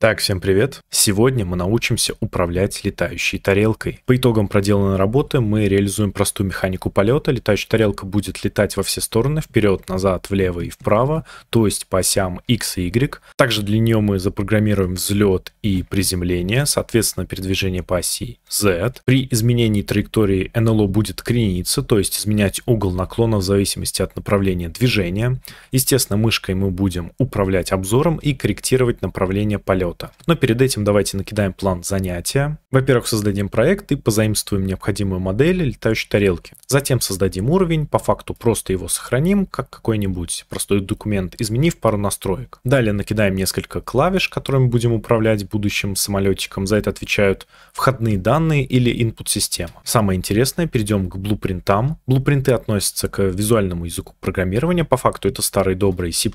Так, всем привет! Сегодня мы научимся управлять летающей тарелкой. По итогам проделанной работы мы реализуем простую механику полета. Летающая тарелка будет летать во все стороны, вперед, назад, влево и вправо, то есть по осям X и Y. Также для нее мы запрограммируем взлет и приземление, соответственно, передвижение по оси Z. При изменении траектории НЛО будет крениться, то есть изменять угол наклона в зависимости от направления движения. Естественно, мышкой мы будем управлять обзором и корректировать направление полета полета. Но перед этим давайте накидаем план занятия. Во-первых, создадим проект и позаимствуем необходимую модель летающей тарелки. Затем создадим уровень, по факту просто его сохраним, как какой-нибудь простой документ, изменив пару настроек. Далее накидаем несколько клавиш, которыми будем управлять будущим самолетиком. За это отвечают входные данные или input система. Самое интересное, перейдем к блупринтам. Блупринты относятся к визуальному языку программирования. По факту это старый добрый C++,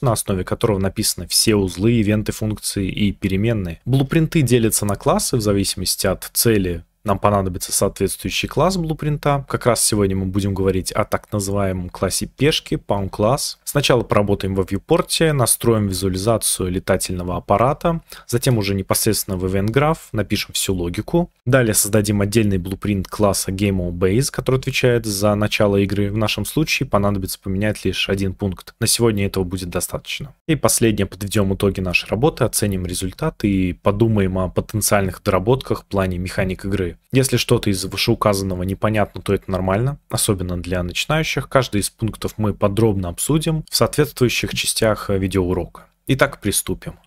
на основе которого написаны все узлы, ивенты, функции и переменные. Блупринты делятся на классы в зависимости от цели нам понадобится соответствующий класс блупринта. Как раз сегодня мы будем говорить о так называемом классе пешки, pound класс. Сначала поработаем во viewport, настроим визуализацию летательного аппарата, затем уже непосредственно в event graph напишем всю логику. Далее создадим отдельный блупринт класса GameOBase, который отвечает за начало игры. В нашем случае понадобится поменять лишь один пункт. На сегодня этого будет достаточно. И последнее, подведем итоги нашей работы, оценим результат и подумаем о потенциальных доработках в плане механик игры. Если что-то из вышеуказанного непонятно, то это нормально, особенно для начинающих. Каждый из пунктов мы подробно обсудим в соответствующих частях э, видеоурока. Итак, приступим.